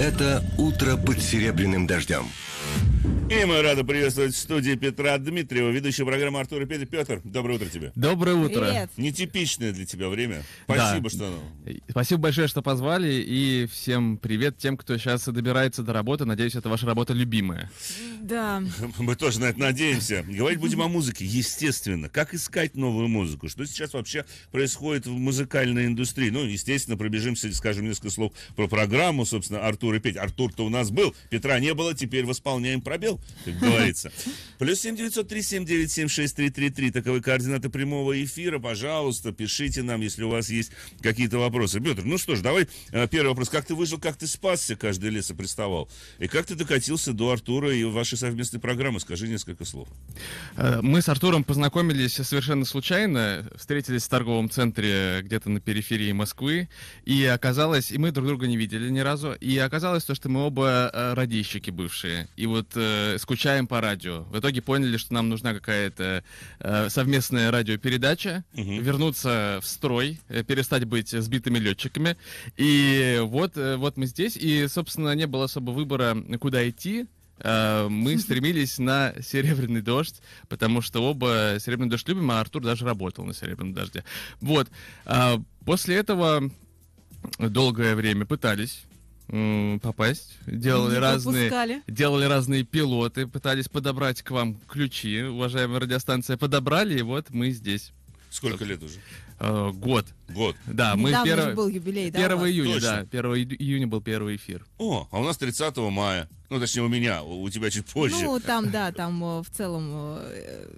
Это «Утро под серебряным дождем». И мы рады приветствовать в студии Петра Дмитриева, ведущая программы Артура Петр. Петр, доброе утро тебе. Доброе утро. Привет. Нетипичное для тебя время. Спасибо, да. что... Э, спасибо большое, что позвали, и всем привет тем, кто сейчас добирается до работы. Надеюсь, это ваша работа любимая. Да. Мы тоже на это надеемся. Говорить будем о музыке, естественно. Как искать новую музыку? Что сейчас вообще происходит в музыкальной индустрии? Ну, естественно, пробежимся, скажем, несколько слов про программу, собственно, Артура Петь. Артур-то у нас был, Петра не было, теперь восполняем пробел пошел, как говорится. Плюс 7903-797-6333. Таковы координаты прямого эфира. Пожалуйста, пишите нам, если у вас есть какие-то вопросы. Петр, ну что ж, давай э, первый вопрос. Как ты выжил, как ты спасся, каждый лесо приставал? И как ты докатился до Артура и вашей совместной программы? Скажи несколько слов. Э, мы с Артуром познакомились совершенно случайно. Встретились в торговом центре где-то на периферии Москвы. И оказалось, и мы друг друга не видели ни разу. И оказалось то, что мы оба э, радищики бывшие. И вот Э, скучаем по радио. В итоге поняли, что нам нужна какая-то э, совместная радиопередача, угу. вернуться в строй, э, перестать быть сбитыми летчиками. И вот, э, вот мы здесь. И, собственно, не было особо выбора, куда идти э, мы стремились на «Серебряный дождь», потому что оба «Серебряный дождь» любим, а Артур даже работал на «Серебряном дожде». Вот. А, после этого долгое время пытались попасть. Делали не разные, делали разные пилоты, пытались подобрать к вам ключи. Уважаемая радиостанция, подобрали, и вот мы здесь. Сколько вот. лет уже? Э, год. Год. Да, мы Недавно перв... был юбилей, 1 вот? июня, Точно. да. 1 июня был первый эфир. О, а у нас 30 мая. Ну, точнее, у меня, у тебя чуть позже. Ну, там, да, там э, в целом э,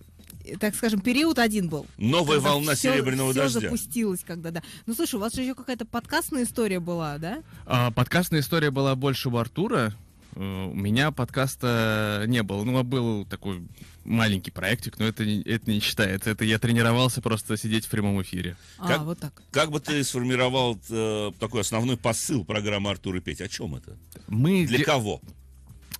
Э, так скажем, период один был. Новая волна все, серебряного все дождя. запустилось, когда, да. Ну, слушай, у вас же еще какая-то подкастная история была, да? А, подкастная история была больше у Артура. Э, у меня подкаста не было. Ну, а был такой маленький проектик, но это, это не считается. Это я тренировался просто сидеть в прямом эфире. А, как, вот так. Как бы ты сформировал э, такой основной посыл программы Артура Петь? О чем это? Мы Для де... кого?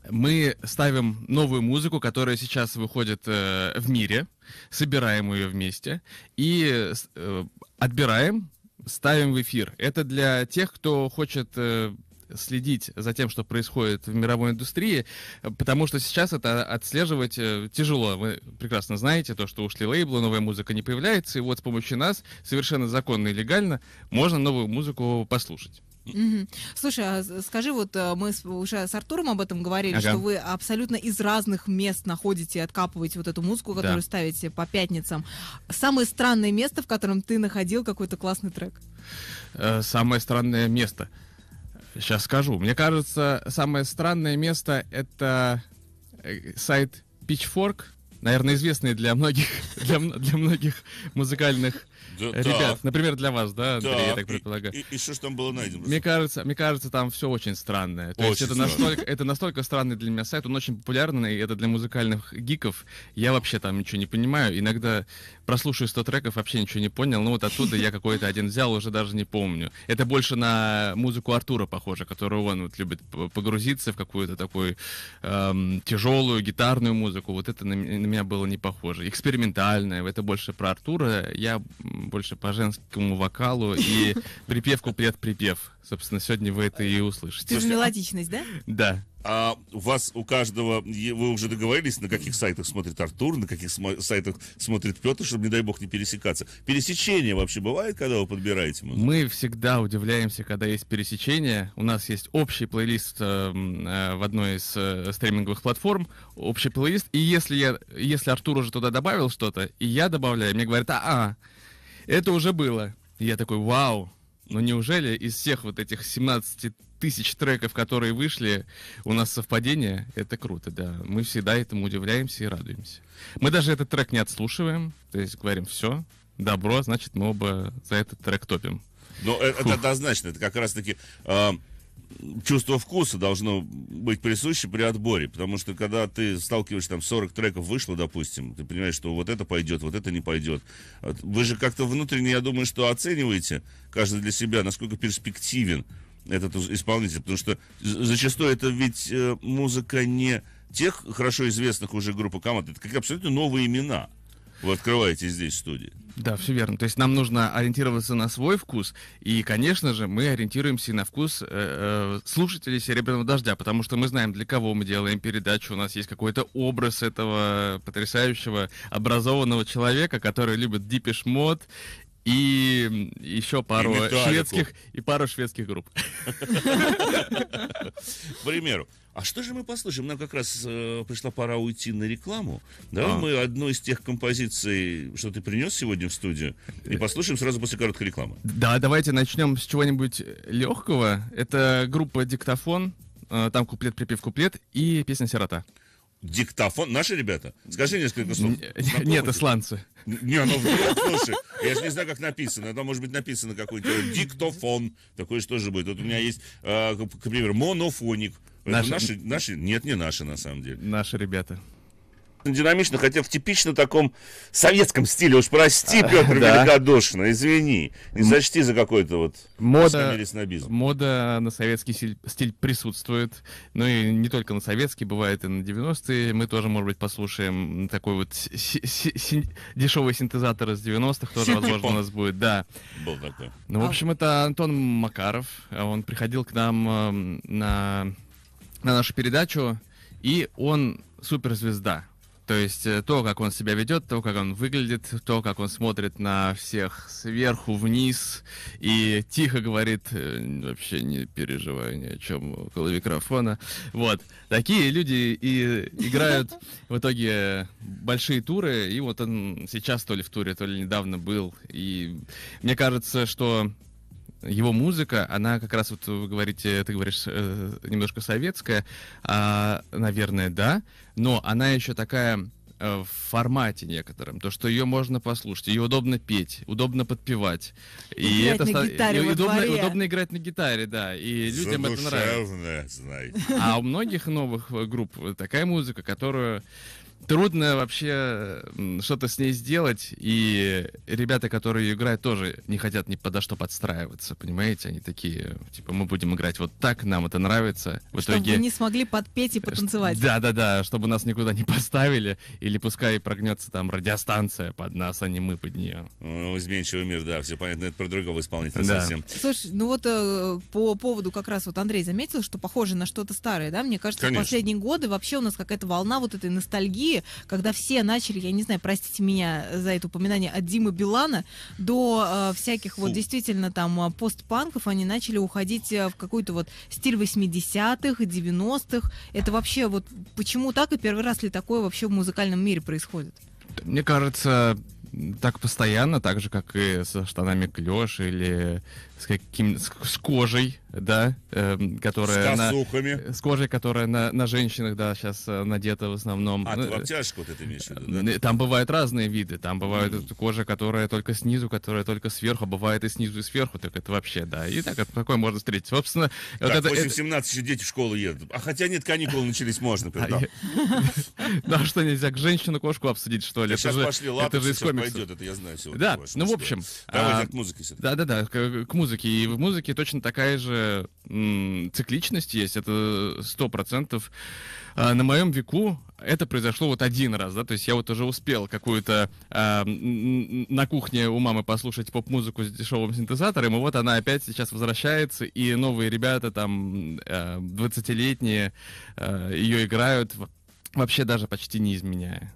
мы ставим новую музыку, которая сейчас выходит э, в мире, собираем ее вместе и э, отбираем, ставим в эфир. Это для тех, кто хочет э, следить за тем, что происходит в мировой индустрии, потому что сейчас это отслеживать э, тяжело. Вы прекрасно знаете то, что ушли лейблы, новая музыка не появляется, и вот с помощью нас совершенно законно и легально можно новую музыку послушать. Угу. Слушай, а скажи, вот э, мы уже с Артуром об этом говорили, ага. что вы абсолютно из разных мест находите, и откапываете вот эту музыку, которую да. ставите по пятницам. Самое странное место, в котором ты находил какой-то классный трек? Э, самое странное место. Сейчас скажу. Мне кажется, самое странное место это э, сайт Pitchfork, наверное, известный для многих, для, для многих музыкальных да, Ребят, да. например, для вас, да, Андрей, да. я так предполагаю. И, и, и что же там было найдено? Мне кажется, мне кажется, там все очень странное. То очень есть это странно. настолько, это настолько странный для меня сайт, он очень популярный, это для музыкальных гиков. Я вообще там ничего не понимаю. Иногда прослушаю 100 треков, вообще ничего не понял. Ну вот оттуда я какой-то один взял, уже даже не помню. Это больше на музыку Артура похоже, которую он вот любит погрузиться в какую-то такую эм, тяжелую гитарную музыку. Вот это на, на меня было не похоже. Экспериментальное, это больше про Артура. Я больше по женскому вокалу и припевку предприпев. Собственно, сегодня вы это и э, услышите. Ты же а мелодичность, да? Да. А у вас у каждого, вы уже договорились, на каких сайтах смотрит Артур, на каких сайтах смотрит Петр, чтобы, не дай бог, не пересекаться. Пересечения вообще бывает, когда вы подбираете музыку? Мы всегда удивляемся, когда есть пересечения. У нас есть общий плейлист э, э в одной из э, стриминговых платформ, общий плейлист. И если, я, если Артур уже туда добавил что-то, и я добавляю, мне говорят, а, а это уже было. я такой, вау, Но ну неужели из всех вот этих 17 тысяч треков, которые вышли, у нас совпадение? Это круто, да. Мы всегда этому удивляемся и радуемся. Мы даже этот трек не отслушиваем, то есть говорим, все, добро, значит мы оба за этот трек топим. Но ну, э, Фух. это однозначно, это как раз-таки... Э, чувство вкуса должно быть присуще при отборе, потому что когда ты сталкиваешься, там 40 треков вышло, допустим, ты понимаешь, что вот это пойдет, вот это не пойдет. Вы же как-то внутренне, я думаю, что оцениваете каждый для себя, насколько перспективен этот исполнитель, потому что зачастую это ведь э, музыка не тех хорошо известных уже групп и команд, это как абсолютно новые имена – вы открываете здесь студии. Да, все верно. То есть нам нужно ориентироваться на свой вкус, и, конечно же, мы ориентируемся и на вкус э, э, слушателей «Серебряного дождя», потому что мы знаем, для кого мы делаем передачу, у нас есть какой-то образ этого потрясающего образованного человека, который любит дипиш мод и еще пару и шведских и пару шведских групп. К примеру, а что же мы послушаем? Нам как раз э, пришла пора уйти на рекламу. Давай а. мы одну из тех композиций, что ты принес сегодня в студию, и послушаем сразу после короткой рекламы. Да, давайте начнем с чего-нибудь легкого. Это группа Диктофон. Э, там куплет, припев, куплет и песня Сирота диктофон. Наши ребята? Скажи несколько слов. Нет, исландцы. Не, ну вдруг, слушай, я же не знаю, как написано. Там может быть написано какой то диктофон. Такое же тоже будет? Вот у меня есть, э, к примеру, монофоник. Наши... наши, наши, нет, не наши на самом деле. Наши ребята динамично, хотя в типично таком советском стиле. Уж прости, а, Петр да. Великодушно, извини. Не сочти за какой-то вот мода, мода на советский стиль, присутствует. Ну и не только на советский, бывает и на 90-е. Мы тоже, может быть, послушаем такой вот дешевый синтезатор из 90-х. Тоже, возможно, у нас будет, да. Был такой. Ну, в общем, это Антон Макаров. Он приходил к нам эм, на, на нашу передачу, и он суперзвезда. То есть э, то, как он себя ведет, то, как он выглядит, то, как он смотрит на всех сверху вниз и тихо говорит, э, вообще не переживая ни о чем около микрофона. Вот. Такие люди и играют в итоге большие туры. И вот он сейчас то ли в туре, то ли недавно был. И мне кажется, что его музыка, она как раз вот вы говорите, ты говоришь э, немножко советская, а, наверное, да, но она еще такая э, в формате некотором, то, что ее можно послушать, ее удобно петь, удобно подпевать. И, и это на гитаре и, удобно, удобно играть на гитаре, да. И людям Задушевно, это нравится. Знай. А у многих новых э, групп такая музыка, которую трудно вообще что-то с ней сделать, и ребята, которые играют, тоже не хотят ни подо что подстраиваться, понимаете? Они такие, типа, мы будем играть вот так, нам это нравится. В чтобы итоге... не смогли подпеть и потанцевать. Да-да-да, чтобы нас никуда не поставили, или пускай прогнется там радиостанция под нас, а не мы под нее. Ну, изменчивый мир, да, все понятно, это про другого исполнителя да. совсем. Слушай, ну вот э, по поводу как раз вот Андрей заметил, что похоже на что-то старое, да? Мне кажется, Конечно. в последние годы вообще у нас какая-то волна вот этой ностальгии, России, когда все начали, я не знаю, простите меня за это упоминание, от Димы Билана до э, всяких Фу. вот действительно там э, постпанков, они начали уходить э, в какой-то вот стиль 80-х, 90-х. Это вообще вот почему так и первый раз ли такое вообще в музыкальном мире происходит? Мне кажется, так постоянно, так же, как и со штанами Клёш или с каким с, кожей, да, э, которая с косухами. на, с кожей, которая на, на женщинах, да, сейчас э, надета в основном. А, ну, ты э, обтяжку вот это имеешь в виду, да? Там бывают разные виды, там бывает mm кожа, которая только снизу, которая только сверху, а бывает и снизу и сверху, так это вообще, да, и так такое можно встретить. Собственно, так, вот это, 817 э, это... еще дети в школу едут, а хотя нет, каникулы начались, можно, а да. Ну а что нельзя к женщину кошку обсудить что ли? Сейчас пошли, ладно, это же из комиксов. я знаю. Да, ну в общем. Давай а, к музыке. Да, да, да, к музыке музыки. И в музыке точно такая же м, цикличность есть. Это сто процентов. А, на моем веку это произошло вот один раз, да, то есть я вот уже успел какую-то э, на кухне у мамы послушать поп-музыку с дешевым синтезатором, и вот она опять сейчас возвращается, и новые ребята там э, 20-летние э, ее играют, вообще даже почти не изменяя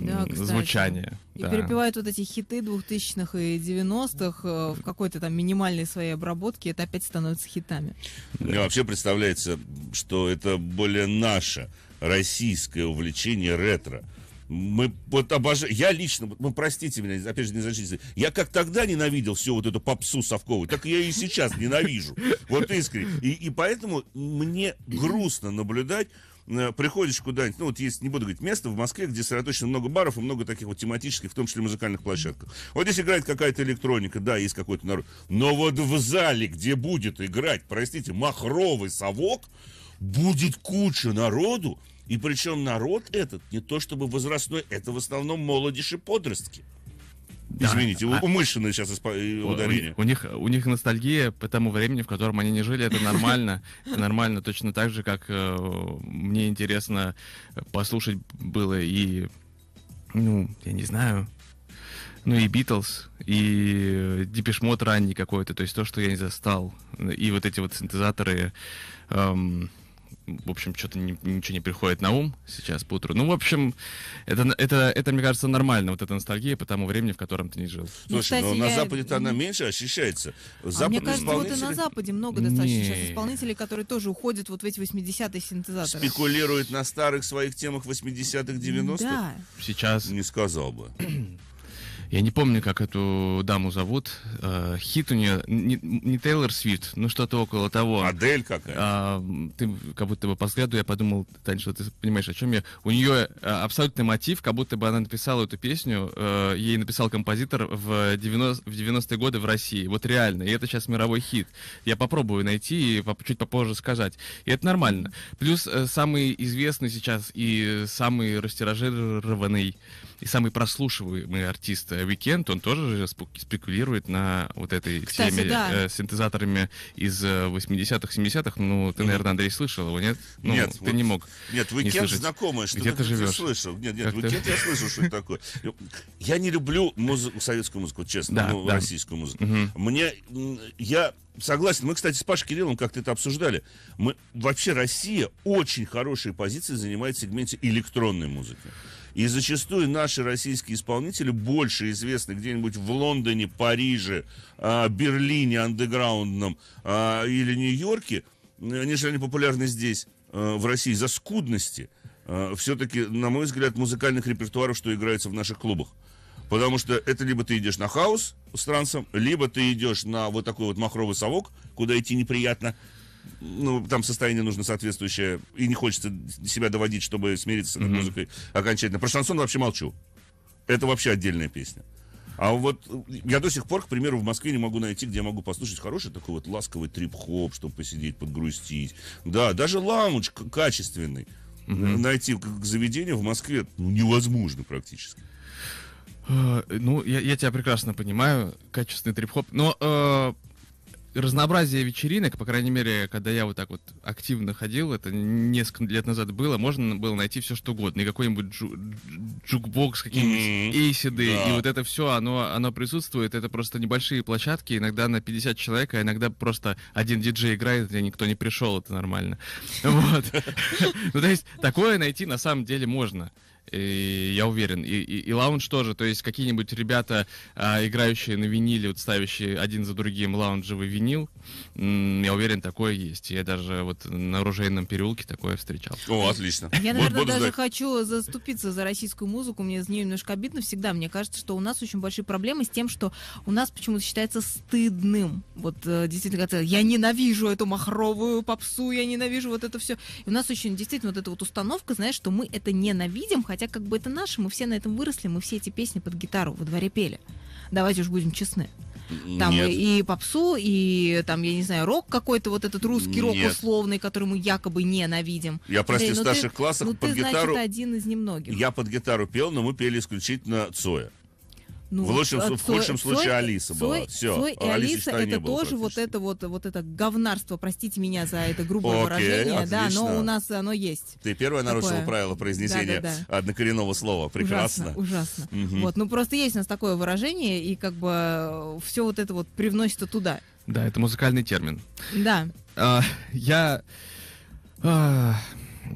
да, звучание. И да. перепевают вот эти хиты 2000-х и 90-х э, в какой-то там минимальной своей обработке, это опять становится хитами. Мне вообще представляется, что это более наше российское увлечение ретро. Мы вот обожаем. Я лично, ну простите меня, опять же, не незначительно. Я как тогда ненавидел всю вот эту попсу совковую, так я и сейчас ненавижу. Вот искренне. И, и поэтому мне грустно наблюдать Э, приходишь куда-нибудь, ну вот есть, не буду говорить, место в Москве, где сосредоточено много баров и много таких вот тематических, в том числе музыкальных площадках. Вот здесь играет какая-то электроника, да, есть какой-то народ. Но вот в зале, где будет играть, простите, махровый совок, будет куча народу, и причем народ этот не то чтобы возрастной, это в основном молодежь и подростки. Да. Извините, а... умышленное сейчас э, ударение. У, у, них, у них ностальгия по тому времени, в котором они не жили, это нормально. нормально, точно так же, как э, мне интересно послушать было и, ну, я не знаю, ну и Битлз, и Дипешмот ранний какой-то, то есть то, что я не застал, и вот эти вот синтезаторы... Эм, в общем, что-то ни, ничего не приходит на ум сейчас по утру. Ну, в общем, это, это, это, мне кажется, нормально, вот эта ностальгия по тому времени, в котором ты не жил. Ну, ну, слушай, ну, Кстати, на я- Западе-то она меньше ощущается. а мне кажется, вот и на Западе много достаточно сейчас исполнителей, которые тоже уходят вот в эти 80-е синтезаторы. спекулируют на старых своих темах 80-х, 90-х. Да. Сейчас, Не сказал бы. Я не помню, как эту даму зовут. Э, хит у нее не, Тейлор Свифт, но ну, что-то около того. Адель какая? А, ты как будто бы по взгляду я подумал, Тань, что ты понимаешь, о чем я. У нее э, абсолютный мотив, как будто бы она написала эту песню, э, ей написал композитор в, 90, в 90 годы в России. Вот реально. И это сейчас мировой хит. Я попробую найти и чуть попозже сказать. И это нормально. Плюс э, самый известный сейчас и самый растиражированный и самый прослушиваемый артист Weekend, э, он тоже же спекулирует на вот этой Кстати, теме э, да. э, синтезаторами из 80-х, э, 70-х. Ну, ты, наверное, Андрей, слышал его, нет? Ну, нет, ты вот, не мог. Нет, Weekend не знакомый, что Где ты, ты живешь? слышал. Нет, нет, Weekend я слышал, что это такое. Я не люблю музыку, советскую музыку, честно, да, ну, да. российскую музыку. Угу. Мне, я согласен. Мы, кстати, с Пашей Кириллом как-то это обсуждали. Мы, вообще Россия очень хорошие позиции занимает в сегменте электронной музыки. И зачастую наши российские исполнители больше известны где-нибудь в Лондоне, Париже, а, Берлине андеграундном а, или Нью-Йорке, нежели они популярны здесь, а, в России, за скудности все-таки, на мой взгляд, музыкальных репертуаров, что играется в наших клубах. Потому что это либо ты идешь на хаос с трансом, либо ты идешь на вот такой вот махровый совок, куда идти неприятно, ну, там состояние нужно соответствующее, и не хочется себя доводить, чтобы смириться с этой музыкой окончательно. Про шансон вообще молчу. Это вообще отдельная песня. А вот э, я до сих пор, к примеру, в Москве не могу найти, где я могу послушать хороший такой вот ласковый трип-хоп, чтобы посидеть, подгрустить. Да, даже лаунж качественный. Угу. Mm -hmm. Найти заведение в Москве ну невозможно практически. Э, ну, я, я тебя прекрасно понимаю, качественный трип-хоп. Но э, разнообразие вечеринок, по крайней мере, когда я вот так вот активно ходил, это несколько лет назад было, можно было найти все что угодно. И какой-нибудь джу- джукбокс, какие-нибудь mm-hmm. да. и вот это все, оно, оно присутствует. Это просто небольшие площадки, иногда на 50 человек, а иногда просто один диджей играет, и никто не пришел, это нормально. Вот. Ну, то есть, такое найти на самом деле можно я уверен. И, и, и лаунж тоже. То есть какие-нибудь ребята, а, играющие на виниле, вот ставящие один за другим лаунжевый винил, м, я уверен, такое есть. Я даже вот на оружейном переулке такое встречал. О, отлично. Я, наверное, даже хочу заступиться за российскую музыку. Мне с ней немножко обидно всегда. Мне кажется, что у нас очень большие проблемы с тем, что у нас почему-то считается стыдным. Вот э, действительно, я ненавижу эту махровую попсу, я ненавижу вот это все. И у нас очень действительно вот эта вот установка, знаешь, что мы это ненавидим, хотя Хотя как бы это наше, мы все на этом выросли, мы все эти песни под гитару во дворе пели. Давайте уж будем честны. Там Нет. и, попсу, и там, я не знаю, рок какой-то, вот этот русский Нет. рок условный, который мы якобы ненавидим. Я, прости, Андрей, ну в старших ты, классах ну, под ты, гитару... Значит, один из немногих. Я под гитару пел, но мы пели исключительно Цоя. Ну, в лучшем, а Цой, в худшем Цой, случае Алиса Цой, была. Все, Цой и Алиса считай, это тоже вот это вот вот это говнарство, простите меня за это грубое Окей, выражение, отлично. да, но у нас оно есть. Ты первая такое... нарушила правило произнесения да, да, да. однокоренного слова. Прекрасно. Ужасно. ужасно. Угу. Вот, ну просто есть у нас такое выражение, и как бы э, все вот это вот привносится туда. Да, это музыкальный термин. Да. А, я... А...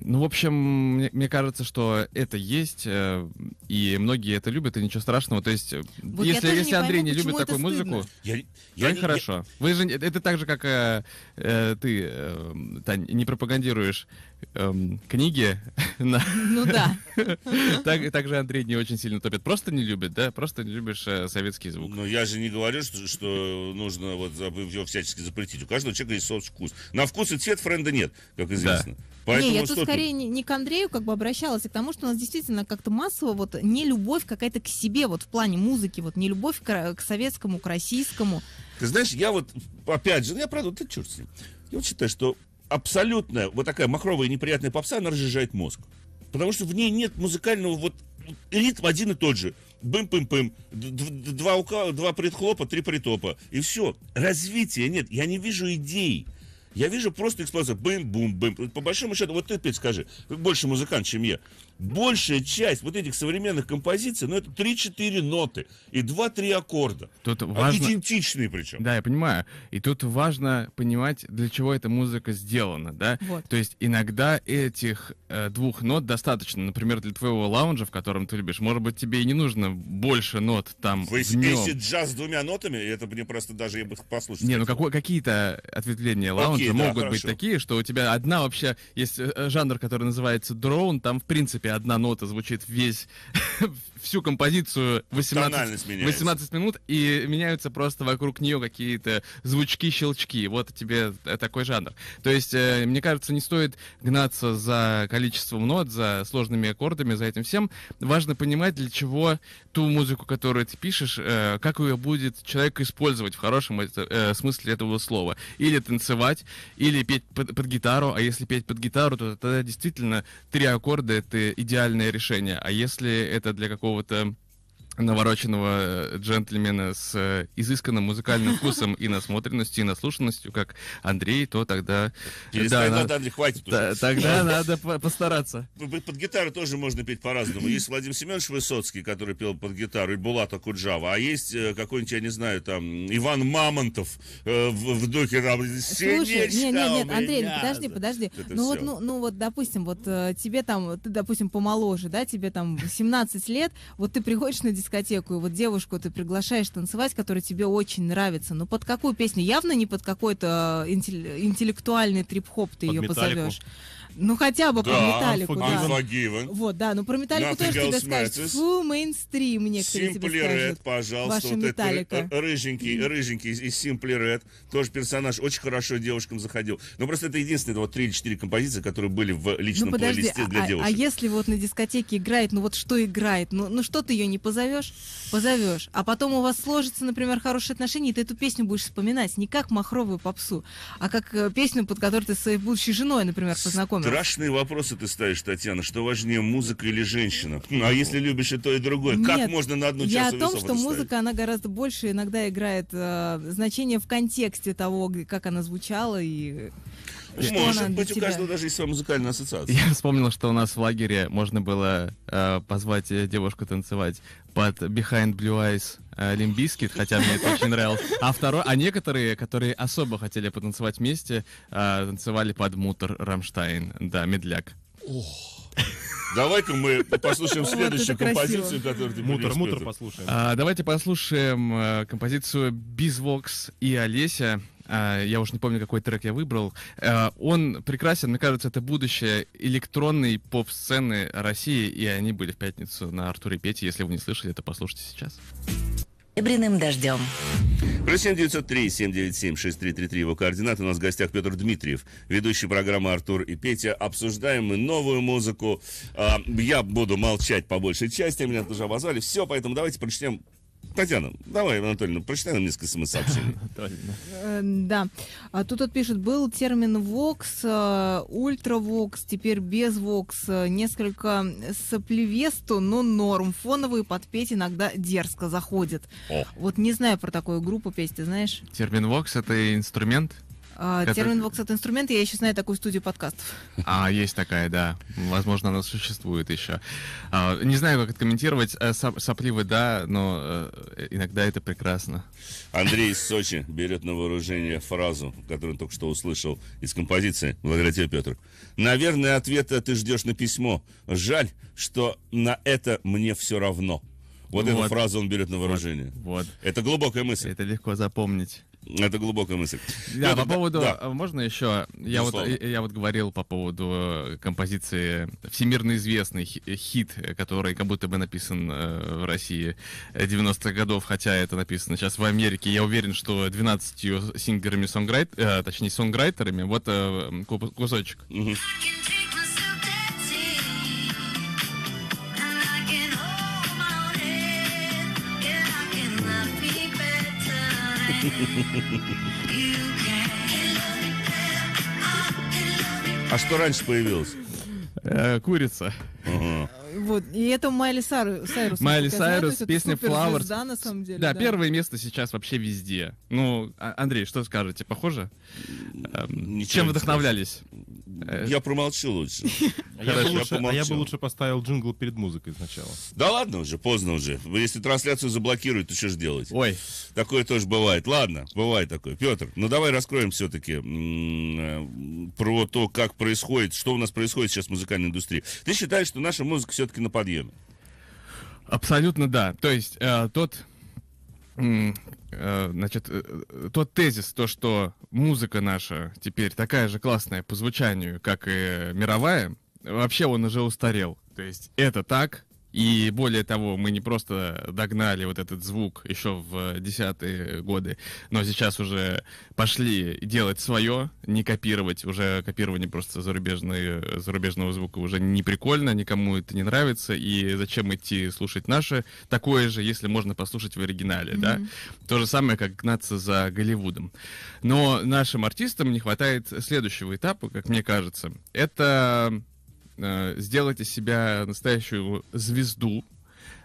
Ну, в общем, мне, мне кажется, что это есть, э, и многие это любят, и ничего страшного. То есть, вот если, если не Андрей пойму, не любит такую музыку, я, то я, хорошо. Я... Вы же это так же, как э, э, ты, э, Тань, не пропагандируешь э, книги. На... Ну да. так, так же Андрей не очень сильно топит. Просто не любит, да? Просто не любишь э, советский звук. Но я же не говорю, что, что нужно вот его всячески запретить. У каждого человека есть соц. вкус. На вкус и цвет френда нет, как известно. Да. Поэтому не, я тут что скорее Не, не к Андрею как бы обращалась, а к тому, что у нас действительно как-то массово вот не любовь какая-то к себе вот в плане музыки, вот не любовь к, к советскому, к российскому. Ты знаешь, я вот, опять же, ну, я правда, ты черт с ним. Я вот считаю, что абсолютная вот такая махровая неприятная попса, она разжижает мозг. Потому что в ней нет музыкального вот ритм один и тот же. Бым-пым-пым. Два, два предхлопа, три притопа. И все. Развития нет. Я не вижу идей. Я вижу просто эксплозию. Бым-бум-бым. По большому счету, вот ты, Петь, скажи, больше музыкант, чем я большая часть вот этих современных композиций, ну, это 3-4 ноты и 2-3 аккорда. Тут важно... Идентичные причем. Да, я понимаю. И тут важно понимать, для чего эта музыка сделана, да? Вот. То есть иногда этих э, двух нот достаточно. Например, для твоего лаунжа, в котором ты любишь, может быть, тебе и не нужно больше нот там Вы если джаз с двумя нотами, это мне просто даже я бы послушал. Не, ну какой, какие-то ответвления лаунжа Окей, могут да, быть хорошо. такие, что у тебя одна вообще... Есть э, жанр, который называется дроун, там, в принципе, принципе, одна нота звучит весь всю композицию 18, 18 минут, и меняются просто вокруг нее какие-то звучки, щелчки. Вот тебе э, такой жанр. То есть, э, мне кажется, не стоит гнаться за количеством нот, за сложными аккордами, за этим всем. Важно понимать, для чего ту музыку, которую ты пишешь, э, как ее будет человек использовать в хорошем смысле этого слова. Или танцевать, или петь под, под гитару. А если петь под гитару, то тогда действительно три аккорда — это идеальное решение. А если это для какого with them. навороченного э, джентльмена с э, изысканным музыкальным вкусом и насмотренностью, и наслушанностью, как Андрей, то тогда... Перестань, да, надо, Андрей, хватит да, Тогда надо постараться. Ну, под гитару тоже можно петь по-разному. Есть Владимир Семенович Высоцкий, который пел под гитару, и Булата Куджава, а есть э, какой-нибудь, я не знаю, там, Иван Мамонтов в, духе там... Слушай, нет, нет, нет, Андрей, ну, подожди, подожди. ну вот, ну, ну вот, допустим, вот тебе там, ты, допустим, помоложе, да, тебе там 17 лет, вот ты приходишь на дискотеку, дискотеку, и вот девушку ты приглашаешь танцевать, которая тебе очень нравится, но ну, под какую песню? Явно не под какой-то э, интеллектуальный трип-хоп ты под ее металлику. позовешь. Ну, хотя бы да, про металлику, unforgiven. да. Вот, да, ну про металлику Nothing тоже тебе скажут. Фу, мейнстрим некоторые Simply тебе скажут. Red, пожалуйста. Ваша вот э, металлика. Это рыженький, рыженький из Simply Red. Тоже персонаж очень хорошо девушкам заходил. Но ну, просто это единственные вот три или четыре композиции, которые были в личном ну, подожди, плейлисте для а, а, а девушек. А если вот на дискотеке играет, ну вот что играет? Ну, ну что ты ее не позовешь? Позовешь. А потом у вас сложится, например, хорошие отношения, и ты эту песню будешь вспоминать не как махровую попсу, а как э, песню, под которой ты с своей будущей женой, например, познакомился. Страшные вопросы ты ставишь, Татьяна. Что важнее, музыка или женщина? Хм, а если любишь и то, и другое, Нет, как можно на одну часу Я о том, что музыка, она гораздо больше иногда играет э, значение в контексте того, как она звучала и... Что Может быть, у каждого даже есть своя музыкальная ассоциация. Я вспомнил, что у нас в лагере можно было э, позвать э, девушку танцевать под Behind Blue Eyes Э, Лимбискит, хотя мне это очень нравилось. А второй, а некоторые, которые особо хотели потанцевать вместе, э, танцевали под мутор Рамштайн. Да, медляк. Давай-ка мы послушаем следующую композицию, которую ты Мутор, мутор послушаем. А, давайте послушаем э, композицию Бизвокс и Олеся. Э, я уже не помню, какой трек я выбрал. Э, он прекрасен, мне кажется, это будущее электронной поп-сцены России, и они были в пятницу на Артуре Пете. Если вы не слышали, это послушайте сейчас. Эбриным дождем. Плюс 7903 797 6333 его координаты. У нас в гостях Петр Дмитриев, ведущий программы «Артур и Петя». Обсуждаем мы новую музыку. Э, я буду молчать по большей части, меня тоже обозвали. Все, поэтому давайте прочтем Татьяна, давай, Анатольевна, прочитай нам несколько смс-сообщений. Э, да. А тут вот пишет, был термин вокс, э, ультравокс, теперь без вокс, э, несколько соплевесту, но норм. Фоновые подпеть иногда дерзко заходит. Вот не знаю про такую группу петь, ты знаешь? Термин вокс — это инструмент? А, который... Термин «воксат-инструмент» я еще знаю такую студию подкастов. А, есть такая, да. Возможно, она существует еще. А, не знаю, как это комментировать. А, да, но э, иногда это прекрасно. Андрей из Сочи берет на вооружение фразу, которую он только что услышал из композиции. Благодаря тебе, Петр. Наверное, ответа ты ждешь на письмо. Жаль, что на это мне все равно. Вот, ну вот. эту фразу он берет на вооружение. вот. Это глубокая мысль. Это легко запомнить. Это глубокая мысль. Да, ну, по поводу... А, можно еще? Я вот, я вот говорил по поводу э, композиции всемирно известный хит, который как будто бы написан э, в России 90-х годов, хотя это написано сейчас в Америке. Я уверен, что 12 сингерами, сонграйт, э, точнее, сонграйтерами. Вот кусочек. А что раньше появилось? Э, курица. Вот, и это Майли Сайрус. Майли Сайрус, песня Flowers. Да, на самом деле. Да, первое место сейчас вообще везде. Ну, а, Андрей, что скажете, похоже? Эм, чем вдохновлялись? Э, я промолчу лучше. Я бы а лучше поставил джингл перед музыкой сначала. Да ладно уже, поздно уже. Если трансляцию заблокируют, то что же делать? Ой. Такое тоже бывает. Ладно, бывает такое. Петр, ну давай раскроем все-таки э, про то, как происходит, что у нас происходит сейчас в музыкальной индустрии. Ты считаешь, что наша музыка все-таки на подъеме? Абсолютно да. То есть э, тот Э, значит, э, э, тот тезис, то, что музыка наша теперь такая же классная по звучанию, как и мировая, вообще он уже устарел. То есть это так, и более того, мы не просто догнали вот этот звук еще в э, десятые годы, но сейчас уже пошли делать свое, не копировать. Уже копирование просто зарубежной, э, зарубежного звука уже не прикольно, никому это не нравится. И зачем идти слушать наши такое же, если можно послушать в оригинале, mm-hmm. да? То же самое, как гнаться за Голливудом. Но нашим артистам не хватает следующего этапа, как мне кажется. Это Э, сделать из себя настоящую звезду,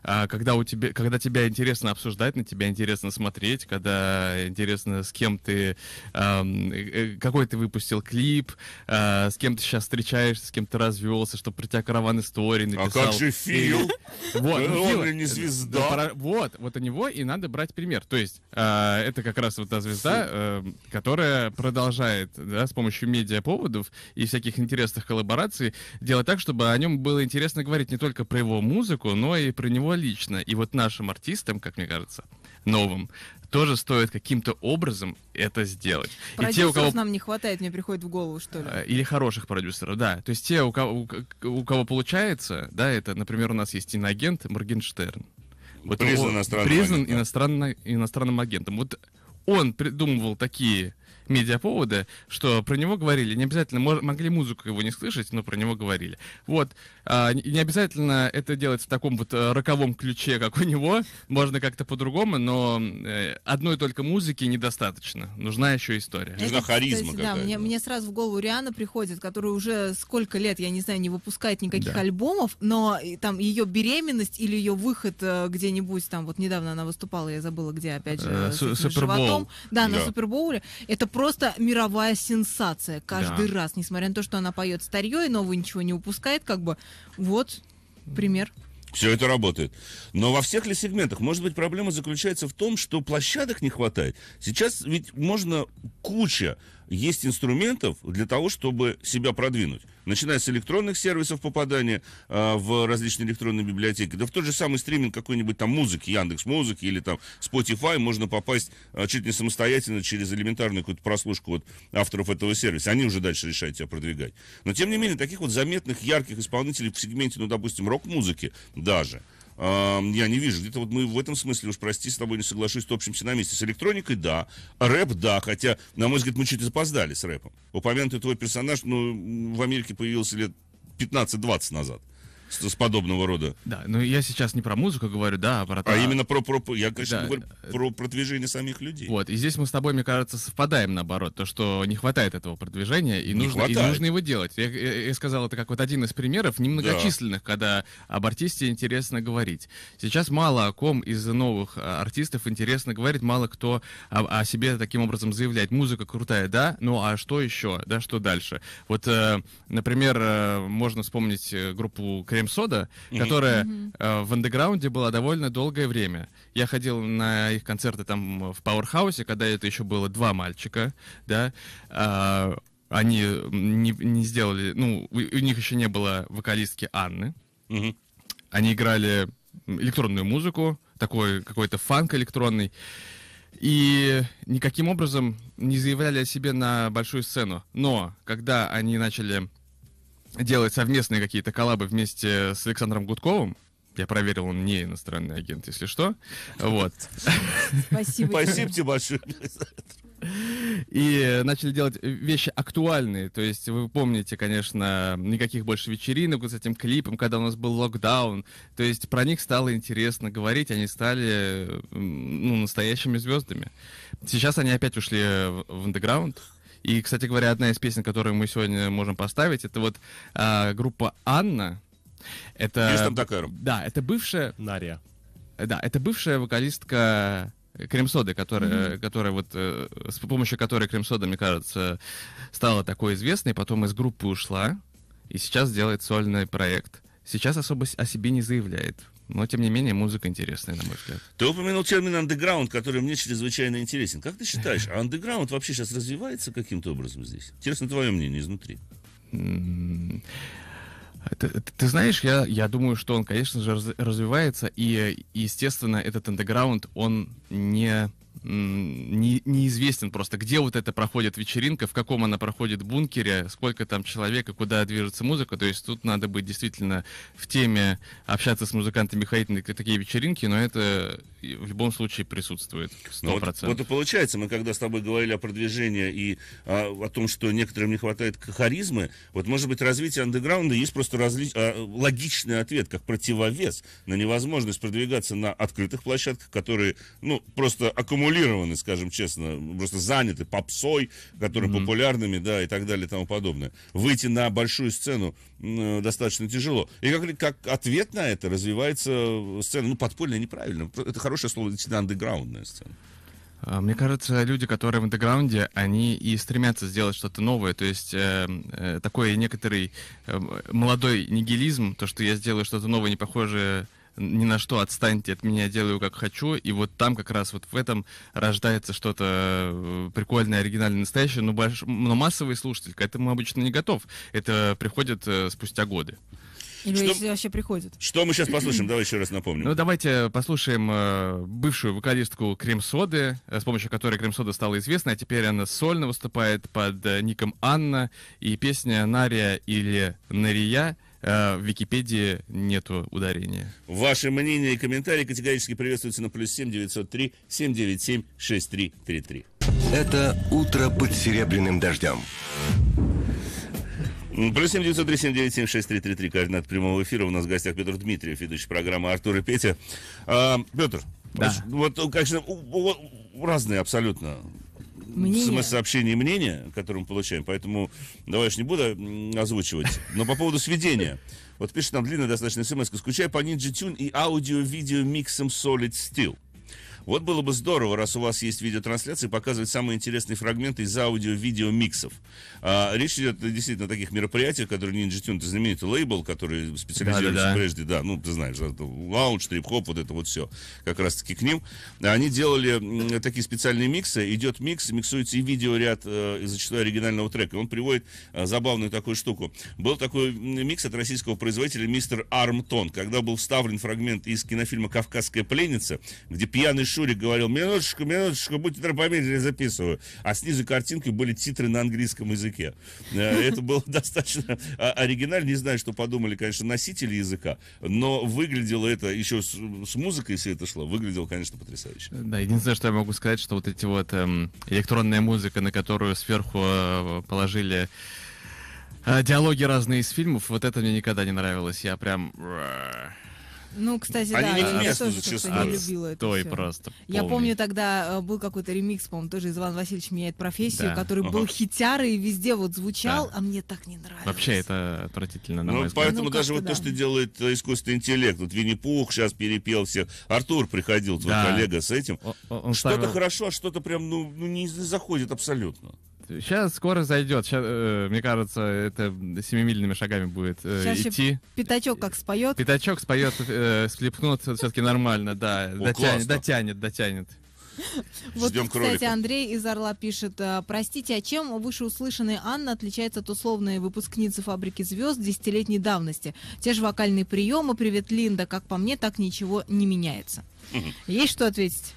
а, когда, у тебя, когда тебя интересно обсуждать, на тебя интересно смотреть, когда интересно, с кем ты, э, э, какой ты выпустил клип, а, с кем ты сейчас встречаешься, с кем ты развелся, чтобы про тебя караван истории а написал. А как же Фил? Вот, ну, он не э, звезда. Вот, вот у него и надо брать пример. То есть это как раз вот та звезда, которая продолжает да, с помощью медиаповодов и всяких интересных коллабораций делать так, чтобы о нем было интересно говорить не только про его музыку, но и про него него лично. И вот нашим артистам, как мне кажется, новым, тоже стоит каким-то образом это сделать. Продюсеров и те, у кого... нам не хватает, мне приходит в голову, что ли. А, или хороших продюсеров, да. То есть те, у кого, у кого получается, да, это, например, у нас есть иноагент Моргенштерн. Вот признан иностранным, признан агентом. Иностранно, иностранным агентом. Вот он придумывал такие медиаповода, что про него говорили. Не обязательно могли музыку его не слышать, но про него говорили. Вот. А, не обязательно это делать в таком вот э, роковом ключе, как у него. Можно как-то по-другому, но э, одной только музыки недостаточно. Нужна еще история. Нужна харизма Да, мне, мне сразу в голову Риана приходит, которая уже сколько лет, я не знаю, не выпускает никаких да. альбомов, но э, там ее беременность или ее выход где-нибудь там, вот недавно она выступала, я забыла где, опять же, с, с животом. Да, да, на Супербоуле. Это просто просто мировая сенсация каждый да. раз, несмотря на то, что она поет старье и нового ничего не упускает, как бы вот пример. Все это работает. Но во всех ли сегментах? Может быть, проблема заключается в том, что площадок не хватает. Сейчас ведь можно куча есть инструментов для того, чтобы себя продвинуть. Начиная с электронных сервисов попадания э, в различные электронные библиотеки, да в тот же самый стриминг какой-нибудь там музыки, Яндекс музыки или там Spotify можно попасть э, чуть не самостоятельно через элементарную какую-то прослушку вот авторов этого сервиса. Они уже дальше решают тебя продвигать. Но тем не менее, таких вот заметных, ярких исполнителей в сегменте, ну, допустим, рок-музыки даже – я не вижу. Где-то вот мы в этом смысле, уж прости, с тобой не соглашусь, топчемся на месте. С электроникой, да. Рэп, да. Хотя, на мой взгляд, мы чуть запоздали с рэпом. Упомянутый твой персонаж, ну, в Америке появился лет 15-20 назад с, с подобного рода. Да, но ну, я сейчас не про музыку говорю, да, а про... А именно про, про я, конечно, да. говорю про продвижение самих людей. Вот, и здесь мы с тобой, мне кажется, совпадаем наоборот, то, что не хватает этого продвижения, и, нужно, и нужно его делать. Я, я, я сказал это как вот один из примеров немногочисленных, да. когда об артисте интересно говорить. Сейчас мало о ком из новых а, артистов интересно говорить, мало кто о, о себе таким образом заявляет. Музыка крутая, да, ну а что еще, да, что дальше? Вот, э, например, э, можно вспомнить э, группу Крем Крем Сода, mm-hmm. которая mm-hmm. Э, в андеграунде была довольно долгое время. Я ходил на их концерты там в Пауэрхаусе, когда это еще было два мальчика, да, э, они не, не сделали, ну, у, у них еще не было вокалистки Анны. Mm-hmm. Они играли электронную музыку, такой какой-то фанк электронный и никаким образом не заявляли о себе на большую сцену. Но когда они начали делает совместные какие-то коллабы вместе с Александром Гудковым. Я проверил, он не иностранный агент, если что. Вот. Спасибо. Спасибо тебе большое. И начали делать вещи актуальные. То есть вы помните, конечно, никаких больше вечеринок с этим клипом, когда у нас был локдаун. То есть про них стало интересно говорить, они стали ну, настоящими звездами. Сейчас они опять ушли в андеграунд. И, кстати говоря, одна из песен, которую мы сегодня можем поставить, это вот а, группа Анна. Это, Да, это бывшая... Нария. Да, это бывшая вокалистка Кремсоды, которая, mm-hmm. которая вот э, с помощью которой Кремсода, мне кажется, стала такой известной, потом из группы ушла и сейчас делает сольный проект. Сейчас особо о себе не заявляет. Но, тем не менее, музыка интересная, на мой взгляд. Ты упомянул термин «андеграунд», который мне чрезвычайно интересен. Как ты считаешь, а андеграунд вообще сейчас развивается каким-то образом здесь? Интересно твое мнение изнутри. Ты, ты знаешь, я, я думаю, что он, конечно же, развивается, и, естественно, этот андеграунд, он не не, неизвестен просто, где вот это проходит вечеринка, в каком она проходит бункере, сколько там человек и куда движется музыка. То есть тут надо быть действительно в теме, общаться с музыкантами, ходить на такие вечеринки, но это в любом случае присутствует 100%. Ну, вот, вот и получается, мы когда с тобой говорили о продвижении и а, о том, что некоторым не хватает харизмы, вот может быть развитие андеграунда есть просто разли... а, логичный ответ, как противовес на невозможность продвигаться на открытых площадках, которые, ну, просто аккумулируют зааккумулированы, скажем честно, просто заняты попсой, которые mm-hmm. популярными, да, и так далее и тому подобное. Выйти на большую сцену э, достаточно тяжело. И как, как ответ на это развивается э, сцена, ну, подпольная неправильно, это хорошее слово, действительно, андеграундная сцена. А, мне кажется, люди, которые в андеграунде, они и стремятся сделать что-то новое. То есть э, э такой некоторый э, молодой нигилизм, то, что я сделаю что-то новое, не похожее ни на что отстаньте от меня, делаю как хочу. И вот там как раз вот в этом рождается что-то э, прикольное, оригинальное, настоящее, но, больш... но массовый слушатель к этому обычно не готов. Это приходит э, спустя годы. Или что, если вообще приходит. Что мы сейчас послушаем? Давай еще раз напомним. Ну, давайте э, послушаем э, бывшую вокалистку Крем-Соды, э, с помощью которой Крем-Сода стала известна, а теперь она сольно выступает под э, ником Анна, и песня «Нария» или «Нария» Э, в Википедии нет ударения. Ваше мнение и комментарии категорически приветствуются на плюс 7 903 797 6333. Это «Утро под серебряным дождем». Плюс семь девятьсот три семь девять Координат прямого эфира. У нас в гостях Петр Дмитриев, ведущий программы «Артур и Петя». А, Петр, да. вот, конечно, разные абсолютно смс сообщение мнения, которое мы получаем, поэтому давай я уж не буду озвучивать. Но по поводу сведения. Вот пишет нам длинная достаточно смс. Скучай по Ninja Tune и аудио-видео миксом Solid Steel. Вот было бы здорово, раз у вас есть видеотрансляции, показывать самые интересные фрагменты из аудио видеомиксов А, речь идет действительно о таких мероприятиях, которые Ninja Tune, это знаменитый лейбл, который специализируется да, да, да. прежде, да, ну, ты знаешь, лаунж, трип-хоп, вот это вот все, как раз-таки к ним. Они делали такие специальные миксы, идет микс, миксуется и видеоряд, э, зачастую оригинального трека. Он приводит э, забавную такую штуку. Был такой микс от российского производителя «Мистер Армтон», когда был вставлен фрагмент из кинофильма «Кавказская пленница», где пьяный Шурик говорил, минуточку, минуточку, будьте тропомедленнее, записываю. А снизу картинки были титры на английском языке. Э, это было достаточно а, оригинально. Не знаю, что подумали, конечно, носители языка, но выглядело это еще с, с музыкой все это шло, выглядело, конечно, потрясающе. Да, единственное, что я могу сказать, что вот эти вот эм, электронная музыка, на которую сверху э, положили э, диалоги разные из фильмов, вот это мне никогда не нравилось. Я прям... Ну, кстати, Они да, не местные тоже зачастую. то не любила это Стой всё. просто. Я полный. помню, тогда э, был какой-то ремикс, по-моему, тоже из Иван Васильевич меняет профессию, Да. который был Ага. хитярый и везде вот звучал, а мне так не нравилось. Вообще это отвратительно, на ну, мой взгляд. поэтому Ну, даже вот как-то что делает э, искусственный интеллект. Вот Винни-Пух сейчас перепел всех. Артур приходил, твой Да. коллега, с этим. О- он Что-то ставил- хорошо, а что-то прям, ну, ну не заходит абсолютно. Сейчас скоро зайдет. Сейчас, э, мне кажется, это семимильными шагами будет э, Сейчас идти. Пятачок как споет. Пятачок споет, э, сплепнут э, все-таки нормально, да. О, дотянет, дотянет, дотянет. Вот, Ждем кстати, кролика. Андрей из Орла пишет, э, простите, а чем вышеуслышанная Анна отличается от условной выпускницы «Фабрики звезд» десятилетней давности? Те же вокальные приемы, привет, Линда, как по мне, так ничего не меняется. Угу. Есть что ответить?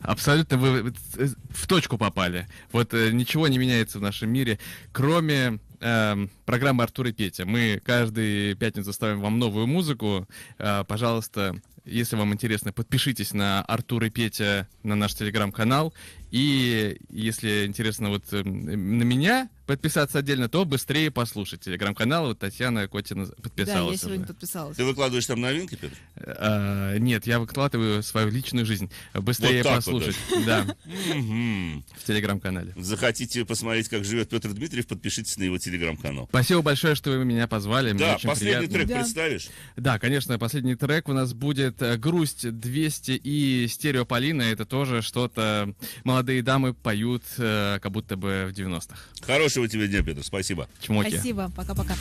Абсолютно вы э, в точку попали. Вот э, ничего не меняется в нашем мире, кроме э, программы Артура и Петя. Мы каждый пятницу ставим вам новую музыку. Э, пожалуйста, если вам интересно, подпишитесь на Артура и Петя на наш телеграм-канал и если интересно вот эм, на меня подписаться отдельно, то быстрее послушать. Телеграм-канал вот Татьяна Котина подписалась. Да, я сегодня уже. подписалась. Ты выкладываешь там новинки, Петр? А, нет, я выкладываю свою личную жизнь. Быстрее вот послушать. Вот да. В телеграм-канале. Захотите посмотреть, как живет Петр Дмитриев, подпишитесь на его телеграм-канал. Спасибо большое, что вы меня позвали. Да, последний трек представишь? Да, конечно, последний трек у нас будет э, «Грусть 200» и «Стереополина». Это тоже что-то молодое молодые дамы поют, э, как будто бы в 90-х. Хорошего тебе дня, Петр. Спасибо. Чмоки. Спасибо. Пока-пока.